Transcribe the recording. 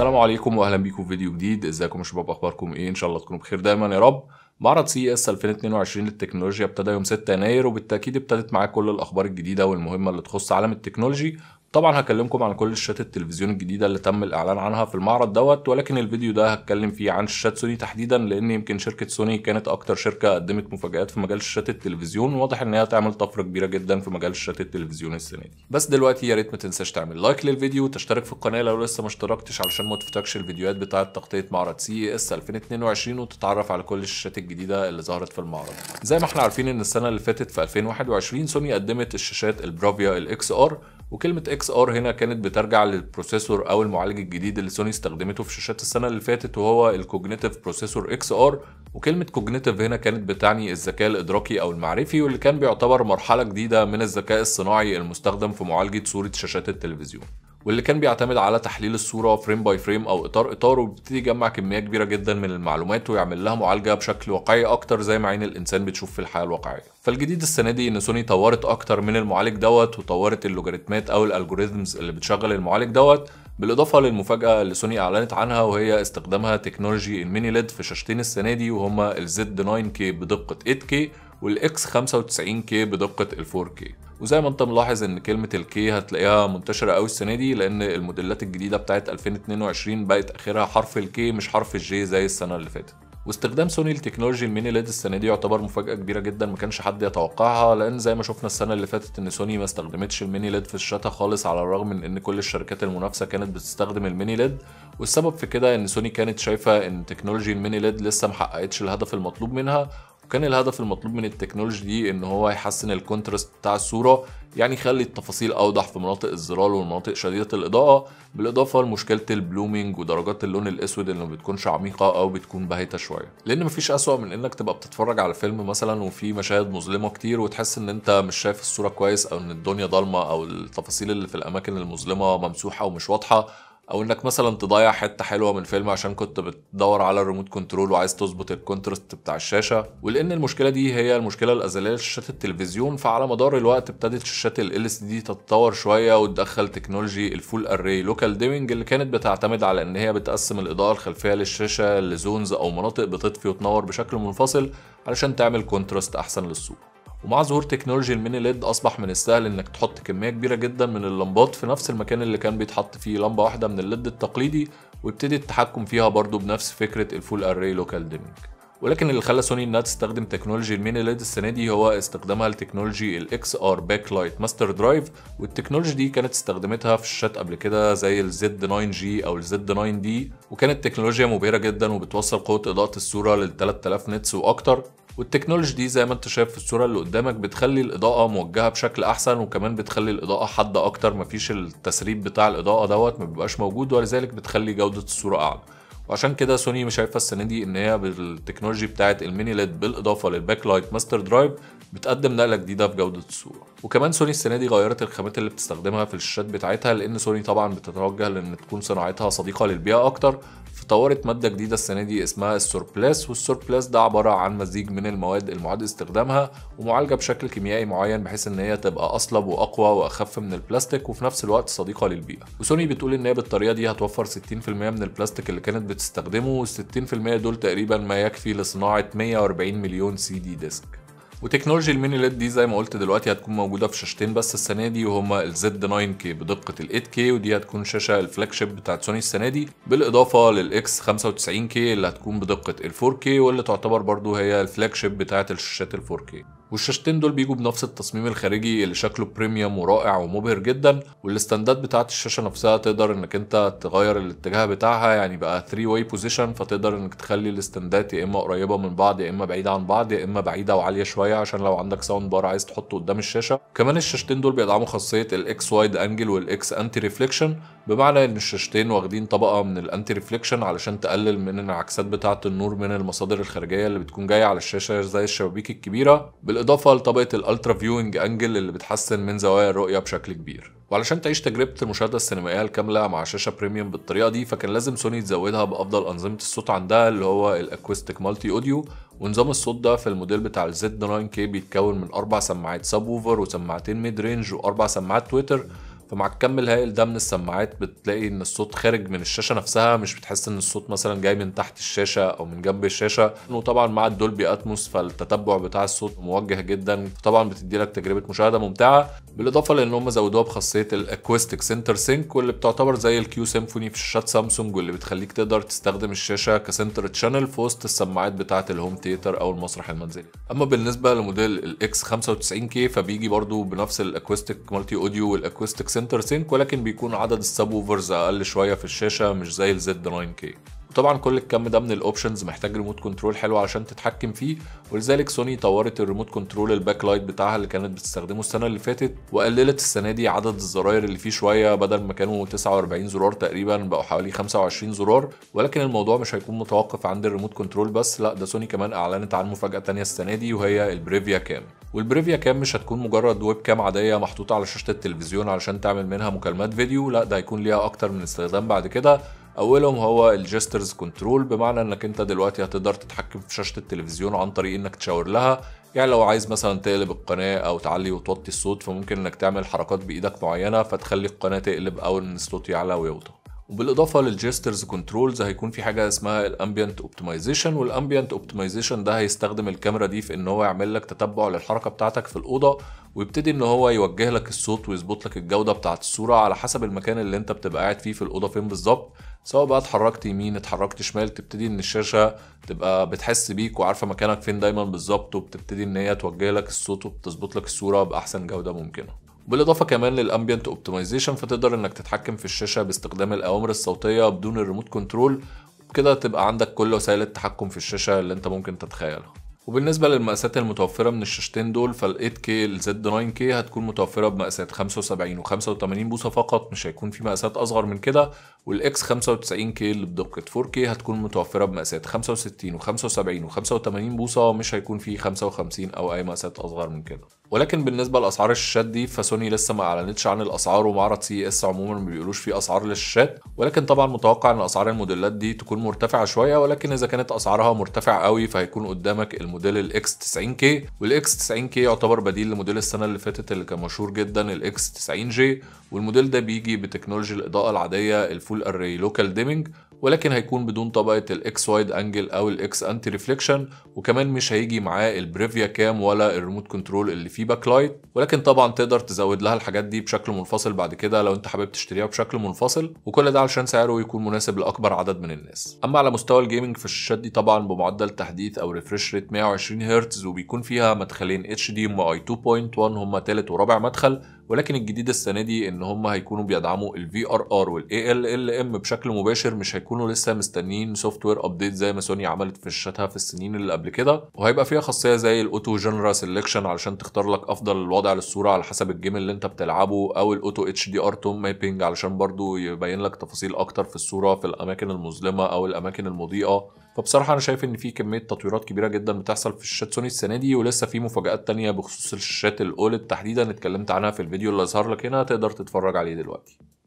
السلام عليكم واهلا بيكم في فيديو جديد ازيكم يا شباب اخباركم ايه ان شاء الله تكونوا بخير دايما يا رب معرض سي اس 2022 للتكنولوجيا ابتدى يوم 6 يناير وبالتاكيد ابتدت معاه كل الاخبار الجديده والمهمه اللي تخص عالم التكنولوجي طبعا هكلمكم عن كل الشات التلفزيون الجديده اللي تم الاعلان عنها في المعرض دوت ولكن الفيديو ده هتكلم فيه عن شاشات سوني تحديدا لان يمكن شركه سوني كانت اكتر شركه قدمت مفاجات في مجال شاشات التلفزيون واضح ان هي هتعمل طفره كبيره جدا في مجال شاشات التلفزيون السنه دي بس دلوقتي يا ريت ما تنساش تعمل لايك للفيديو وتشترك في القناه لو لسه ما اشتركتش علشان ما تفوتكش الفيديوهات بتاعه تغطيه معرض سي اس 2022 وتتعرف على كل الشاشات الجديده اللي ظهرت في المعرض زي ما احنا عارفين ان السنه اللي فاتت في 2021 سوني قدمت الشاشات البرافيا الاكس ار وكلمة اكس ار هنا كانت بترجع للبروسيسور او المعالج الجديد اللي سوني استخدمته في شاشات السنة اللي فاتت وهو الكوجنيتيف بروسيسور اكس ار وكلمة كوجنيتيف هنا كانت بتعني الذكاء الادراكي او المعرفي واللي كان بيعتبر مرحلة جديدة من الذكاء الصناعي المستخدم في معالجة صورة شاشات التلفزيون واللي كان بيعتمد على تحليل الصورة فريم باي فريم أو إطار إطار وبيبتدي يجمع كمية كبيرة جدا من المعلومات ويعمل لها معالجة بشكل واقعي أكتر زي ما عين الإنسان بتشوف في الحياة الواقعية. فالجديد السنة دي إن سوني طورت أكتر من المعالج دوت وطورت اللوجاريتمات أو الألجوريزمز اللي بتشغل المعالج دوت بالإضافة للمفاجأة اللي سوني أعلنت عنها وهي استخدامها تكنولوجي الميني ليد في شاشتين السنة دي وهما الزد 9K بدقة 8K والاكس 95 كي بدقه ال 4 كي وزي ما انت ملاحظ ان كلمه الكي هتلاقيها منتشره قوي السنه دي لان الموديلات الجديده بتاعت 2022 بقت اخرها حرف الكي مش حرف الجي زي السنه اللي فاتت واستخدام سوني لتكنولوجي الميني ليد السنه دي يعتبر مفاجاه كبيره جدا ما كانش حد يتوقعها لان زي ما شفنا السنه اللي فاتت ان سوني ما استخدمتش الميني ليد في الشتا خالص على الرغم من ان كل الشركات المنافسه كانت بتستخدم الميني ليد والسبب في كده ان سوني كانت شايفه ان تكنولوجي الميني ليد لسه ما الهدف المطلوب منها وكان الهدف المطلوب من التكنولوجي دي ان هو يحسن الكونتراست بتاع الصوره يعني يخلي التفاصيل اوضح في مناطق الظلال والمناطق شديده الاضاءه بالاضافه لمشكله البلومينج ودرجات اللون الاسود اللي ما بتكونش عميقه او بتكون باهته شويه لان مفيش اسوا من انك تبقى بتتفرج على فيلم مثلا وفي مشاهد مظلمه كتير وتحس ان انت مش شايف الصوره كويس او ان الدنيا ضلمه او التفاصيل اللي في الاماكن المظلمه ممسوحه ومش واضحه او انك مثلا تضيع حته حلوه من فيلم عشان كنت بتدور على الريموت كنترول وعايز تظبط الكونترست بتاع الشاشه ولان المشكله دي هي المشكله الازليه لشاشات التلفزيون فعلى مدار الوقت ابتدت شاشات ال اس دي تتطور شويه وتدخل تكنولوجي الفول اري لوكال ديمنج اللي كانت بتعتمد على ان هي بتقسم الاضاءه الخلفيه للشاشه لزونز او مناطق بتطفي وتنور بشكل منفصل علشان تعمل كونترست احسن للصوره ومع ظهور تكنولوجيا الميني ليد اصبح من السهل انك تحط كميه كبيره جدا من اللمبات في نفس المكان اللي كان بيتحط فيه لمبه واحده من الليد التقليدي ويبتدي التحكم فيها برضه بنفس فكره الفول اري لوكال ديمينج ولكن اللي خلى سوني انها تستخدم تكنولوجي الميني ليد السنه دي هو استخدامها لتكنولوجي الاكس ار باك لايت ماستر درايف والتكنولوجي دي كانت استخدمتها في الشات قبل كده زي الزد 9 جي او الزد 9 دي وكانت تكنولوجيا مبهره جدا وبتوصل قوه اضاءه الصوره لل 3000 نتس واكتر والتكنولوجي دي زي ما انت شايف في الصوره اللي قدامك بتخلي الاضاءه موجهه بشكل احسن وكمان بتخلي الاضاءه حاده اكتر مفيش التسريب بتاع الاضاءه دوت ما بيبقاش موجود ولذلك بتخلي جوده الصوره اعلى وعشان كده سوني مش شايفه السنه دي ان هي بالتكنولوجي بتاعه الميني ليد بالاضافه للباك لايت ماستر درايف بتقدم نقله جديده في جوده الصوره وكمان سوني السنه دي غيرت الخامات اللي بتستخدمها في الشاشات بتاعتها لان سوني طبعا بتتوجه لان تكون صناعتها صديقه للبيئه اكتر فطورت ماده جديده السنه دي اسمها السوربلاس والسوربلاس ده عباره عن مزيج من المواد المعاد استخدامها ومعالجه بشكل كيميائي معين بحيث ان هي تبقى اصلب واقوى واخف من البلاستيك وفي نفس الوقت صديقه للبيئه وسوني بتقول ان هي بالطريقه دي هتوفر 60% من البلاستيك اللي كانت بتستخدمه 60% دول تقريبا ما يكفي لصناعة 140 مليون سي دي ديسك وتكنولوجيا الميني ليد دي زي ما قلت دلوقتي هتكون موجوده في شاشتين بس السنه دي وهما الزد 9 كي بدقه ال 8 كي ودي هتكون شاشه الفلاج شيب بتاعت سوني السنه دي بالاضافه للاكس 95 كي اللي هتكون بدقه ال 4 كي واللي تعتبر برضو هي الفلاج شيب بتاعت الشاشات ال 4 كي والشاشتين دول بيجوا بنفس التصميم الخارجي اللي شكله بريميوم ورائع ومبهر جدا والاستندات بتاعه الشاشه نفسها تقدر انك انت تغير الاتجاه بتاعها يعني بقى 3 واي بوزيشن فتقدر انك تخلي الاستندات يا اما قريبه من بعض يا اما بعيده عن بعض يا اما بعيده وعاليه شويه عشان لو عندك ساوند بار عايز تحطه قدام الشاشه كمان الشاشتين دول بيدعموا خاصيه الاكس وايد انجل والاكس انتي ريفليكشن بمعنى ان الشاشتين واخدين طبقه من الانتي ريفليكشن علشان تقلل من انعكاسات بتاعه النور من المصادر الخارجيه اللي بتكون جايه على الشاشه زي الشبابيك الكبيره بالاضافه لطبقه الالترا فيوينج انجل اللي بتحسن من زوايا الرؤيه بشكل كبير وعلشان تعيش تجربه المشاهده السينمائيه الكامله مع شاشه بريميوم بالطريقه دي فكان لازم سوني تزودها بافضل انظمه الصوت عندها اللي هو الاكوستيك مالتي اوديو ونظام الصوت ده في الموديل بتاع الزد 9 كي بيتكون من اربع سماعات سب وسماعتين ميد رينج واربع سماعات تويتر فمع الكم الهائل ده من السماعات بتلاقي ان الصوت خارج من الشاشه نفسها مش بتحس ان الصوت مثلا جاي من تحت الشاشه او من جنب الشاشه وطبعا مع الدولبي اتموس فالتتبع بتاع الصوت موجه جدا طبعا بتدي لك تجربه مشاهده ممتعه بالاضافه لان هم زودوها بخاصيه الاكوستيك سنتر سينك واللي بتعتبر زي الكيو سيمفوني في شاشات سامسونج واللي بتخليك تقدر تستخدم الشاشه كسنتر تشانل في وسط السماعات بتاعه الهوم ثيتر او المسرح المنزلي اما بالنسبه لموديل الاكس 95 كي فبيجي برضو بنفس الاكوستيك مالتي اوديو والاكوستيك سنتر سينك ولكن بيكون عدد السب اقل شويه في الشاشه مش زي الزد 9 كي وطبعا كل الكم ده من الاوبشنز محتاج ريموت كنترول حلو علشان تتحكم فيه ولذلك سوني طورت الريموت كنترول الباك لايت بتاعها اللي كانت بتستخدمه السنه اللي فاتت وقللت السنه دي عدد الزراير اللي فيه شويه بدل ما كانوا 49 زرار تقريبا بقوا حوالي 25 زرار ولكن الموضوع مش هيكون متوقف عند الريموت كنترول بس لا ده سوني كمان اعلنت عن مفاجاه تانية السنه دي وهي البريفيا كام والبريفيا كام مش هتكون مجرد ويب كام عاديه محطوطه على شاشه التلفزيون علشان تعمل منها مكالمات فيديو لا ده هيكون ليها اكتر من استخدام بعد كده اولهم هو الجسترز كنترول بمعنى انك انت دلوقتي هتقدر تتحكم في شاشه التلفزيون عن طريق انك تشاور لها يعني لو عايز مثلا تقلب القناه او تعلي وتوطي الصوت فممكن انك تعمل حركات بايدك معينه فتخلي القناه تقلب او ان الصوت يعلى ويوطى وبالاضافه للجسترز كنترولز هيكون في حاجه اسمها الامبيانت اوبتمايزيشن والامبيانت اوبتمايزيشن ده هيستخدم الكاميرا دي في ان هو يعمل لك تتبع للحركه بتاعتك في الاوضه ويبتدي ان هو يوجه لك الصوت ويظبط لك الجوده بتاعه الصوره على حسب المكان اللي انت بتبقى قاعد فيه في الاوضه فين بالظبط سواء بقى اتحركت يمين اتحركت شمال تبتدي ان الشاشه تبقى بتحس بيك وعارفه مكانك فين دايما بالظبط وبتبتدي ان هي توجه لك الصوت وبتظبط لك الصوره باحسن جوده ممكنه بالاضافه كمان للامبيانت اوبتمايزيشن فتقدر انك تتحكم في الشاشه باستخدام الاوامر الصوتيه بدون الريموت كنترول وبكده تبقى عندك كل وسائل التحكم في الشاشه اللي انت ممكن تتخيلها وبالنسبة للمقاسات المتوفرة من الشاشتين دول فال 8K ال Z9K هتكون متوفرة بمقاسات 75 و 85 بوصة فقط مش هيكون في مقاسات أصغر من كده والإكس 95K اللي بدقة 4K هتكون متوفرة بمقاسات 65 و 75 و 85 بوصة مش هيكون في 55 أو أي مقاسات أصغر من كده ولكن بالنسبه لاسعار الشاشات دي فسوني لسه ما اعلنتش عن الاسعار ومعرض سي اس عموما ما بيقولوش فيه اسعار للشاشات ولكن طبعا متوقع ان اسعار الموديلات دي تكون مرتفعه شويه ولكن اذا كانت اسعارها مرتفعه قوي فهيكون قدامك الموديل الاكس 90 كي والاكس 90 كي يعتبر بديل لموديل السنه اللي فاتت اللي كان مشهور جدا الاكس 90 جي والموديل ده بيجي بتكنولوجي الاضاءه العاديه الفول اري لوكال ديمنج ولكن هيكون بدون طبقه الاكس وايد انجل او الاكس انتي ريفليكشن وكمان مش هيجي معاه البريفيا كام ولا الريموت كنترول اللي فيه باك لايت ولكن طبعا تقدر تزود لها الحاجات دي بشكل منفصل بعد كده لو انت حابب تشتريها بشكل منفصل وكل ده علشان سعره يكون مناسب لاكبر عدد من الناس اما على مستوى الجيمنج في الشاشات دي طبعا بمعدل تحديث او ريفرش ريت 120 هرتز وبيكون فيها مدخلين اتش دي ام اي 2.1 هما تالت ورابع مدخل ولكن الجديد السنه دي ان هم هيكونوا بيدعموا الفي ار ار والاي ال ال ام بشكل مباشر مش هيكون هيكونوا لسه مستنيين سوفت وير ابديت زي ما سوني عملت في الشاتها في السنين اللي قبل كده وهيبقى فيها خاصيه زي الاوتو جنرا سيلكشن علشان تختار لك افضل وضع للصوره على حسب الجيم اللي انت بتلعبه او الاوتو اتش دي ار توم مابينج علشان برضو يبين لك تفاصيل اكتر في الصوره في الاماكن المظلمه او الاماكن المضيئه فبصراحه انا شايف ان في كميه تطويرات كبيره جدا بتحصل في الشات سوني السنه دي ولسه في مفاجات تانية بخصوص الشات الاولد تحديدا اتكلمت عنها في الفيديو اللي ظهر لك هنا تقدر تتفرج عليه دلوقتي